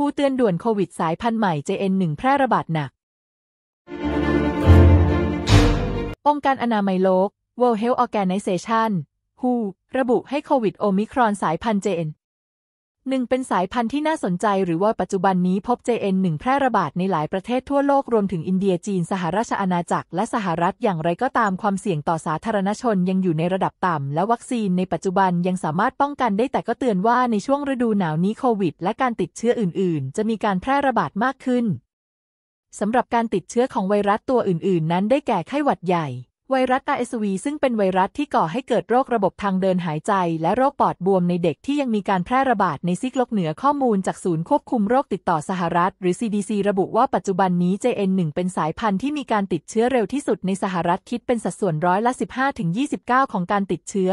ฮูเตือนด่วนโควิดสายพันธุ์ใหม่ JN1 แพร่ระบาดหนัก องค์การอนามัยโลก World Health Organization ฮูระบุให้โควิดโอมิครอนสายพันธุ์ JN หนึ่งเป็นสายพันธุ์ที่น่าสนใจ หรือว่าปัจจุบันนี้พบ JN1 แพร่ระบาด ในหลายประเทศทั่วโลก รวมถึงอินเดียจีนสหราชอาณาจักรและสหรัฐอย่างไรก็ตามความเสี่ยงต่อสาธารณชนยังอยู่ในระดับต่ำ และวัคซีนในปัจจุบันยังสามารถป้องกันได้แต่ก็เตือนว่าในช่วงฤดูหนาวนี้โควิดและการติดเชื้ออื่น ๆ จะมีการแพร่ระบาดมากขึ้นสำหรับการติดเชื้อของไวรัสตัวอื่น ๆ นั้นได้แก่ไข้หวัดใหญ่ไวรัสตอสวีซึ่งเป็นไวรัสที่ก่อให้เกิดโรคระบบทางเดินหายใจ และโรคปอดบวมในเด็กที่ยังมีการแพร่ระบาดในซิกโลกเหนือข้อมูลจากศูนย์ควบคุมโรคติดต่อสหรัฐ หรือ CDC ระบุว่าปัจจุบันนี้ JN1 เป็นสายพันธุ์ที่มีการติดเชื้อเร็วที่สุดในสหรัฐคิดเป็นสัดส่วนร้อยละ 15-29 ของการติดเชื้อ